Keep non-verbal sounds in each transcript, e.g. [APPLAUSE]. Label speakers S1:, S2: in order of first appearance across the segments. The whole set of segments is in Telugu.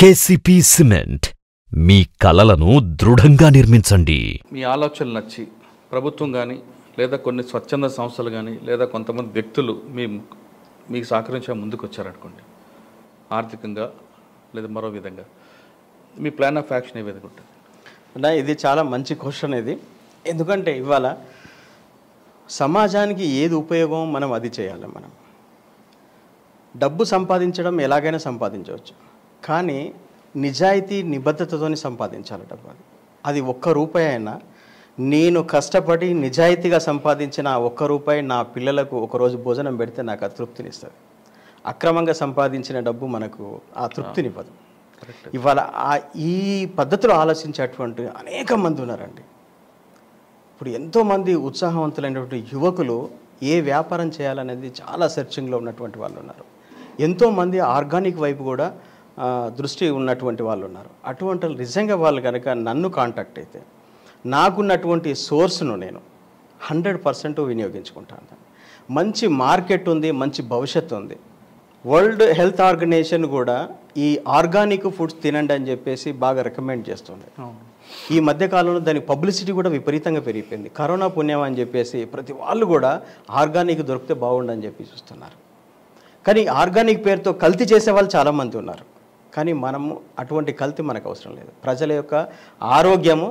S1: కేసీపీ సిమెంట్ మీ కలలను దృఢంగా నిర్మించండి మీ ఆలోచనలు నచ్చి ప్రభుత్వం కానీ లేదా కొన్ని స్వచ్ఛంద సంస్థలు కానీ లేదా కొంతమంది వ్యక్తులు మీ మీకు సహకరించే ముందుకు వచ్చారనుకోండి ఆర్థికంగా లేదా మరో విధంగా మీ ప్లాన్ ఆఫ్ యాక్షన్ ఏ విధంగా
S2: ఉంటుంది ఇది చాలా మంచి క్వశ్చన్ ఇది ఎందుకంటే ఇవాళ సమాజానికి ఏది ఉపయోగం మనం అది చేయాలి మనం డబ్బు సంపాదించడం ఎలాగైనా సంపాదించవచ్చు కానీ నిజాయితీ నిబద్ధతతోనే సంపాదించాలి డబ్బు అది అది ఒక్క రూపాయి అయినా నేను కష్టపడి నిజాయితీగా సంపాదించిన ఒక్క రూపాయి నా పిల్లలకు ఒకరోజు భోజనం పెడితే నాకు ఆ తృప్తినిస్తుంది అక్రమంగా సంపాదించిన డబ్బు మనకు ఆ తృప్తినివ్వదు ఇవాళ ఈ పద్ధతిలో ఆలోచించేటువంటి అనేక మంది ఉన్నారండి ఇప్పుడు ఎంతోమంది ఉత్సాహవంతులైనటువంటి యువకులు ఏ వ్యాపారం చేయాలనేది చాలా సెర్చింగ్లో ఉన్నటువంటి వాళ్ళు ఉన్నారు ఎంతోమంది ఆర్గానిక్ వైపు కూడా దృష్టి ఉన్నటువంటి వాళ్ళు ఉన్నారు అటువంటి నిజంగా వాళ్ళు కనుక నన్ను కాంటాక్ట్ అయితే నాకున్నటువంటి సోర్స్ను నేను హండ్రెడ్ పర్సెంట్ వినియోగించుకుంటాను మంచి మార్కెట్ ఉంది మంచి భవిష్యత్తు ఉంది వరల్డ్ హెల్త్ ఆర్గనైజేషన్ కూడా ఈ ఆర్గానిక్ ఫుడ్స్ తినండి అని చెప్పేసి బాగా రికమెండ్ చేస్తుంది ఈ మధ్యకాలంలో దాని పబ్లిసిటీ కూడా విపరీతంగా పెరిగిపోయింది కరోనా పుణ్యం అని చెప్పేసి ప్రతి వాళ్ళు కూడా ఆర్గానిక్ దొరికితే బాగుండని చెప్పి చూస్తున్నారు కానీ ఆర్గానిక్ పేరుతో కల్తీ చేసే వాళ్ళు చాలామంది ఉన్నారు కానీ మనము అటువంటి కల్తీ మనకు అవసరం లేదు ప్రజల యొక్క ఆరోగ్యము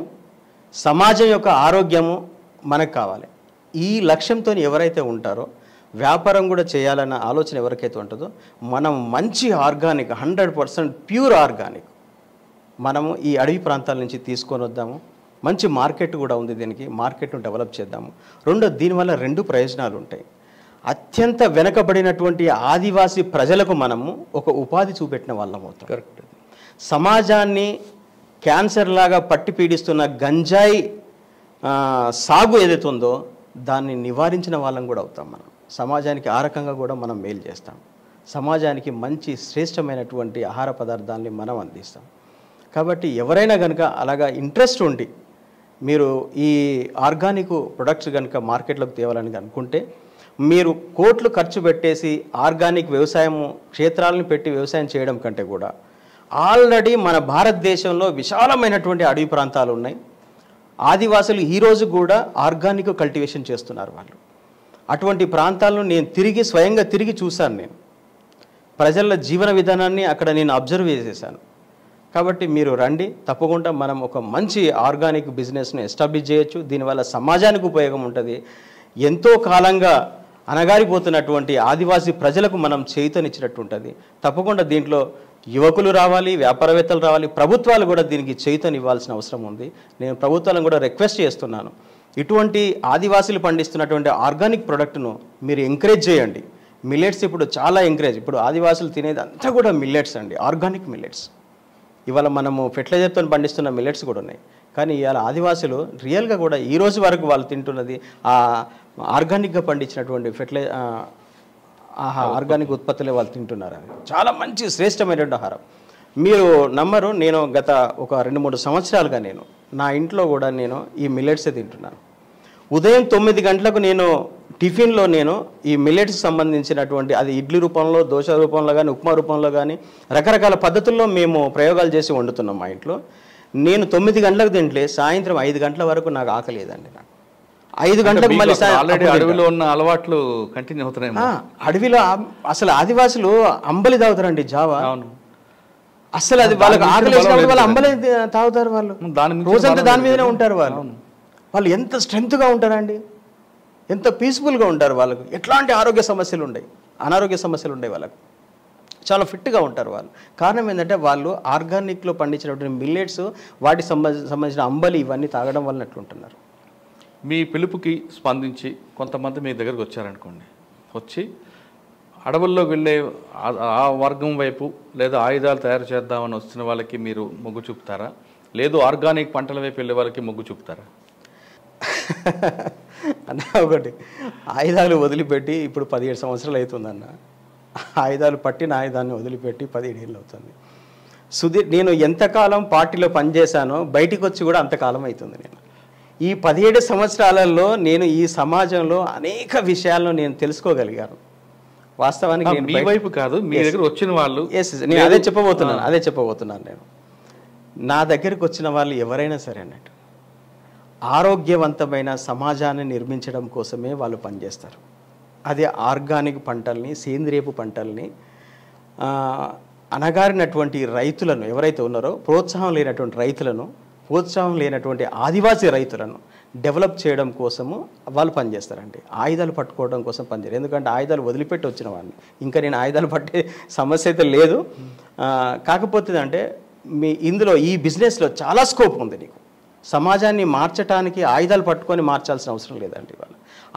S2: సమాజం యొక్క ఆరోగ్యము మనకు కావాలి ఈ లక్ష్యంతో ఎవరైతే ఉంటారో వ్యాపారం కూడా చేయాలన్న ఆలోచన ఎవరికైతే ఉంటుందో మనం మంచి organic hundred percent pure organic మనము ఈ అడవి ప్రాంతాల నుంచి తీసుకొని వద్దాము మంచి మార్కెట్ కూడా ఉంది దీనికి మార్కెట్ను డెవలప్ చేద్దాము రెండో దీనివల్ల రెండు ప్రయోజనాలు ఉంటాయి అత్యంత వెనకబడినటువంటి ఆదివాసీ ప్రజలకు మనము ఒక ఉపాధి చూపెట్టిన వాళ్ళం అవుతాం కరెక్ట్ సమాజాన్ని క్యాన్సర్ లాగా పట్టి పీడిస్తున్న గంజాయి సాగు ఏదైతుందో దాన్ని నివారించిన వాళ్ళం కూడా అవుతాం మనం సమాజానికి ఆ రకంగా కూడా మనం మేలు చేస్తాం సమాజానికి మంచి శ్రేష్టమైనటువంటి ఆహార పదార్థాన్ని మనం అందిస్తాం కాబట్టి ఎవరైనా కనుక అలాగా ఇంట్రెస్ట్ ఉండి మీరు ఈ ఆర్గానిక్ ప్రొడక్ట్స్ కనుక మార్కెట్లోకి తేవాలని అనుకుంటే మీరు కోట్లు ఖర్చు పెట్టేసి ఆర్గానిక్ వ్యవసాయం క్షేత్రాలను పెట్టి వ్యవసాయం చేయడం కంటే కూడా ఆల్రెడీ మన భారతదేశంలో విశాలమైనటువంటి అడవి ప్రాంతాలు ఉన్నాయి ఆదివాసులు ఈరోజు కూడా ఆర్గానిక్ కల్టివేషన్ చేస్తున్నారు వాళ్ళు అటువంటి ప్రాంతాలను నేను తిరిగి స్వయంగా తిరిగి చూశాను నేను ప్రజల జీవన విధానాన్ని అక్కడ నేను అబ్జర్వ్ చేసేసాను కాబట్టి మీరు రండి తప్పకుండా మనం ఒక మంచి ఆర్గానిక్ బిజినెస్ను ఎస్టాబ్లిష్ చేయొచ్చు దీనివల్ల సమాజానికి ఉపయోగం ఉంటుంది ఎంతో కాలంగా అనగారిపోతున్నటువంటి ఆదివాసీ ప్రజలకు మనం చేయుతనిచ్చినట్టుంటుంది తప్పకుండా దీంట్లో యువకులు రావాలి వ్యాపారవేత్తలు రావాలి ప్రభుత్వాలు కూడా దీనికి చేయుతని ఇవ్వాల్సిన అవసరం ఉంది నేను ప్రభుత్వాలను కూడా రిక్వెస్ట్ చేస్తున్నాను ఇటువంటి ఆదివాసులు పండిస్తున్నటువంటి ఆర్గానిక్ ప్రొడక్ట్ను మీరు ఎంకరేజ్ చేయండి మిల్లెట్స్ ఇప్పుడు చాలా ఎంకరేజ్ ఇప్పుడు ఆదివాసులు తినేది అంతా కూడా మిల్లెట్స్ అండి ఆర్గానిక్ మిల్లెట్స్ ఇవాళ మనము ఫెర్టిలైజర్తో పండిస్తున్న మిల్లెట్స్ కూడా ఉన్నాయి కానీ ఇవాళ ఆదివాసులు రియల్గా కూడా ఈ రోజు వరకు వాళ్ళు తింటున్నది ఆ ఆర్గానిక్గా పండించినటువంటి ఫెర్టిలై ఆహా ఆర్గానిక్ ఉత్పత్తులే వాళ్ళు తింటున్నారు అని చాలా మంచి శ్రేష్టమైనటువంటి ఆహారం మీరు నమ్మరు నేను గత ఒక రెండు మూడు సంవత్సరాలుగా నేను నా ఇంట్లో కూడా నేను ఈ మిల్లెట్సే తింటున్నాను ఉదయం తొమ్మిది గంటలకు నేను టిఫిన్లో నేను ఈ మిల్లెట్స్ సంబంధించినటువంటి అది ఇడ్లీ రూపంలో దోశ రూపంలో కానీ ఉప్మా రూపంలో కానీ రకరకాల పద్ధతుల్లో మేము ప్రయోగాలు చేసి వండుతున్నాం మా ఇంట్లో నేను తొమ్మిది గంటలకు తింటే సాయంత్రం ఐదు గంటల వరకు నాకు ఆకలేదండి నాకు ఐదు గంటలకు మళ్ళీ ఆల్రెడీ అడవిలో
S1: ఉన్న అలవాట్లు కంటిన్యూ అవుతున్నాయి
S2: అడవిలో అసలు ఆదివాసులు అంబలి తాగుతారండి జావా అవును అసలు అది వాళ్ళకి ఆకలి వాళ్ళు అంబలి తాగుతారు వాళ్ళు దాని రోజంతా దాని మీదనే ఉంటారు వాళ్ళు వాళ్ళు ఎంత స్ట్రెంగ్త్గా ఉంటారండి ఎంత పీస్ఫుల్గా ఉంటారు వాళ్ళకు ఎట్లాంటి ఆరోగ్య సమస్యలు ఉండయి అనారోగ్య సమస్యలు ఉండయి వాళ్ళకు చాలా ఫిట్గా ఉంటారు వాళ్ళు కారణం ఏంటంటే వాళ్ళు ఆర్గానిక్లో పండించినటువంటి మిల్లెట్స్ వాటికి సంబంధించిన అంబలి ఇవన్నీ తాగడం వలన అట్లుంటున్నారు
S1: మీ పిలుపుకి స్పందించి కొంతమంది మీ దగ్గరకు వచ్చారనుకోండి వచ్చి అడవుల్లోకి వెళ్ళే ఆ వర్గం వైపు లేదా ఆయుధాలు తయారు చేద్దామని వస్తున్న వాళ్ళకి మీరు మొగ్గు చూపుతారా లేదు ఆర్గానిక్ పంటల వైపు వెళ్ళే వాళ్ళకి మొగ్గు చూపుతారా [LAUGHS] అన్న ఒకటి
S2: ఆయుధాలు వదిలిపెట్టి ఇప్పుడు పదిహేడు సంవత్సరాలు అవుతుందన్న ఆయుధాలు పట్టిన ఆయుధాన్ని వదిలిపెట్టి పదిహేడు ఏళ్ళు అవుతుంది సుధీర్ నేను ఎంతకాలం పార్టీలో పనిచేశానో బయటికి వచ్చి కూడా అంతకాలం అవుతుంది నేను ఈ పదిహేడు సంవత్సరాలలో నేను ఈ సమాజంలో అనేక విషయాలను నేను తెలుసుకోగలిగాను వాస్తవానికి మీ వైపు కాదు మీ దగ్గర వచ్చిన వాళ్ళు నేను అదే చెప్పబోతున్నాను అదే చెప్పబోతున్నాను నేను నా దగ్గరికి వచ్చిన వాళ్ళు ఎవరైనా సరే అన్నట్టు ఆరోగ్యవంతమైన సమాజాన్ని నిర్మించడం కోసమే వాళ్ళు పనిచేస్తారు అదే ఆర్గానిక్ పంటల్ని సేంద్రియపు పంటల్ని అనగారినటువంటి రైతులను ఎవరైతే ఉన్నారో ప్రోత్సాహం లేనటువంటి రైతులను ప్రోత్సాహం లేనటువంటి ఆదివాసీ రైతులను డెవలప్ చేయడం కోసము వాళ్ళు పనిచేస్తారండి ఆయుధాలు పట్టుకోవడం కోసం పనిచేయరు ఎందుకంటే ఆయుధాలు వదిలిపెట్టి వచ్చిన వాడిని ఇంకా నేను ఆయుధాలు పట్టే సమస్య అయితే లేదు కాకపోతే అంటే మీ ఇందులో ఈ బిజినెస్లో చాలా స్కోప్ ఉంది నీకు సమాజాన్ని మార్చడానికి ఆయుధాలు పట్టుకొని మార్చాల్సిన అవసరం లేదండి ఇవాళ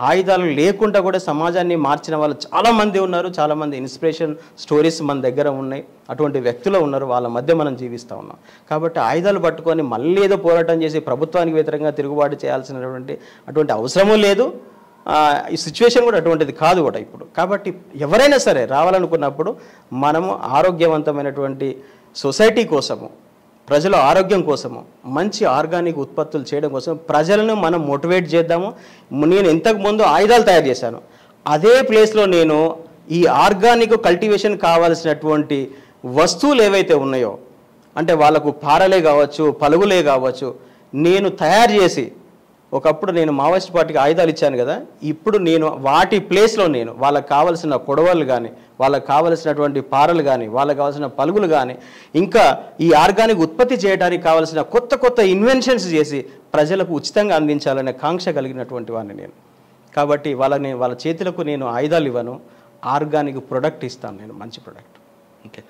S2: ఆయుధాలు లేకుండా కూడా సమాజాన్ని మార్చిన వాళ్ళు చాలామంది ఉన్నారు చాలామంది ఇన్స్పిరేషన్ స్టోరీస్ మన దగ్గర ఉన్నాయి అటువంటి వ్యక్తులు ఉన్నారు వాళ్ళ మధ్య మనం జీవిస్తూ ఉన్నాం కాబట్టి ఆయుధాలు పట్టుకొని మళ్ళీ ఏదో పోరాటం చేసి ప్రభుత్వానికి వ్యతిరేకంగా తిరుగుబాటు చేయాల్సినటువంటి అటువంటి అవసరమూ లేదు ఈ సిచ్యువేషన్ కూడా అటువంటిది కాదు కూడా ఇప్పుడు కాబట్టి ఎవరైనా సరే రావాలనుకున్నప్పుడు మనము ఆరోగ్యవంతమైనటువంటి సొసైటీ కోసము ప్రజల ఆరోగ్యం కోసము మంచి ఆర్గానిక్ ఉత్పత్తులు చేయడం కోసం ప్రజలను మనం మోటివేట్ చేద్దాము నేను ఇంతకుముందు ఆయుధాలు తయారు చేశాను అదే ప్లేస్లో నేను ఈ ఆర్గానిక్ కల్టివేషన్ కావాల్సినటువంటి వస్తువులు ఏవైతే ఉన్నాయో అంటే వాళ్ళకు పారలే కావచ్చు పలుగులే కావచ్చు నేను తయారు చేసి ఒకప్పుడు నేను మావోయిస్ట్ పార్టీకి ఆయుధాలు ఇచ్చాను కదా ఇప్పుడు నేను వాటి ప్లేస్లో నేను వాళ్ళకి కావలసిన కొడవలు కానీ వాళ్ళకి కావలసినటువంటి పారలు కానీ వాళ్ళకి కావాల్సిన పలుగులు కానీ ఇంకా ఈ ఆర్గానిక్ ఉత్పత్తి చేయడానికి కావలసిన కొత్త కొత్త ఇన్వెన్షన్స్ చేసి ప్రజలకు ఉచితంగా అందించాలనే కాంక్ష కలిగినటువంటి వాడిని నేను కాబట్టి వాళ్ళని వాళ్ళ చేతులకు నేను ఆయుధాలు ఇవ్వను ఆర్గానిక్ ప్రొడక్ట్ ఇస్తాను నేను మంచి ప్రొడక్ట్
S1: ఓకే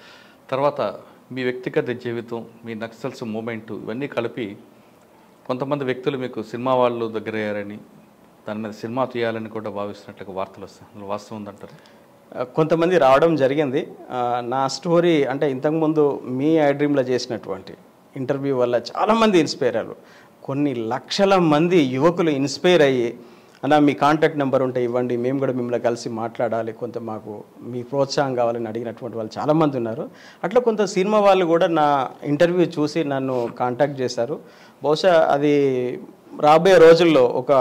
S1: తర్వాత మీ వ్యక్తిగత జీవితం మీ నక్సల్స్ మూమెంట్ ఇవన్నీ కలిపి కొంతమంది వ్యక్తులు మీకు సినిమా వాళ్ళు దగ్గర అయ్యారని దాని మీద సినిమా తీయాలని కూడా భావిస్తున్నట్లుగా వార్తలు వస్తాయి అందులో వాస్తవం ఉందంటారు కొంతమంది రావడం జరిగింది
S2: నా స్టోరీ అంటే ఇంతకుముందు మీ ఐడ్రీమ్లో చేసినటువంటి ఇంటర్వ్యూ వల్ల చాలామంది ఇన్స్పైర్ అయ్యారు కొన్ని లక్షల మంది యువకులు ఇన్స్పైర్ అయ్యి అన్న మీ కాంటాక్ట్ నెంబర్ ఉంటే ఇవ్వండి మేము కూడా మిమ్మల్ని కలిసి మాట్లాడాలి కొంత మాకు మీ ప్రోత్సాహం కావాలని అడిగినటువంటి వాళ్ళు చాలామంది ఉన్నారు అట్లా కొంత సినిమా వాళ్ళు కూడా నా ఇంటర్వ్యూ చూసి నన్ను కాంటాక్ట్ చేశారు బహుశా అది రాబోయే రోజుల్లో ఒక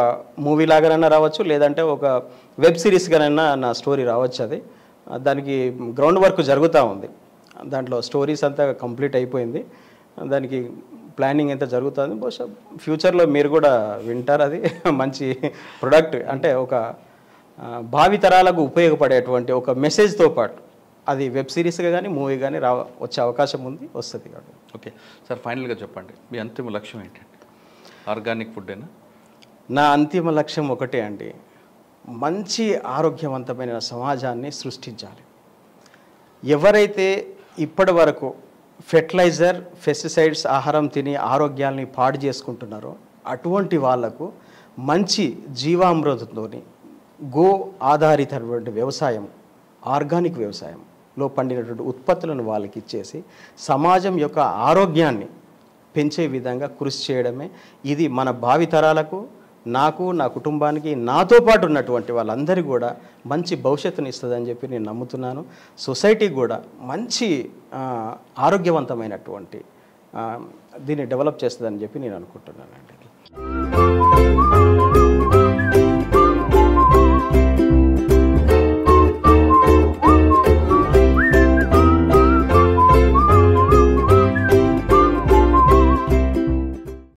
S2: మూవీ లాగానైనా రావచ్చు లేదంటే ఒక వెబ్ సిరీస్గానైనా నా స్టోరీ రావచ్చు అది దానికి గ్రౌండ్ వర్క్ జరుగుతూ ఉంది దాంట్లో స్టోరీస్ అంతా కంప్లీట్ అయిపోయింది దానికి ప్లానింగ్ అయితే జరుగుతుంది బహుశా ఫ్యూచర్లో మీరు కూడా వింటారు అది మంచి ప్రొడక్ట్ అంటే ఒక భావితరాలకు ఉపయోగపడేటువంటి ఒక మెసేజ్తో పాటు అది వెబ్ సిరీస్గా కానీ మూవీ కానీ రా వచ్చే అవకాశం ఉంది వస్తుంది కాబట్టి ఓకే
S1: సార్ ఫైనల్గా చెప్పండి మీ అంతిమ లక్ష్యం ఏంటండి ఆర్గానిక్ ఫుడ్డేనా
S2: నా అంతిమ లక్ష్యం ఒకటే అండి మంచి ఆరోగ్యవంతమైన సమాజాన్ని సృష్టించాలి ఎవరైతే ఇప్పటి వరకు ఫెర్టిలైజర్ పెస్టిసైడ్స్ ఆహారం తిని ఆరోగ్యాల్ని పాడు చేసుకుంటున్నారో అటువంటి వాళ్లకు మంచి జీవామృతంతోని గో ఆధారితటువంటి వ్యవసాయం ఆర్గానిక్ వ్యవసాయంలో పండినటువంటి ఉత్పత్తులను వాళ్ళకి ఇచ్చేసి సమాజం యొక్క ఆరోగ్యాన్ని పెంచే విధంగా కృషి చేయడమే ఇది మన భావితరాలకు నాకు నా కుటుంబానికి నాతో పాటు ఉన్నటువంటి వాళ్ళందరికీ కూడా మంచి భవిష్యత్తుని ఇస్తుందని చెప్పి నేను నమ్ముతున్నాను సొసైటీ కూడా మంచి ఆరోగ్యవంతమైనటువంటి దీన్ని డెవలప్ చేస్తుందని చెప్పి నేను అనుకుంటున్నానండి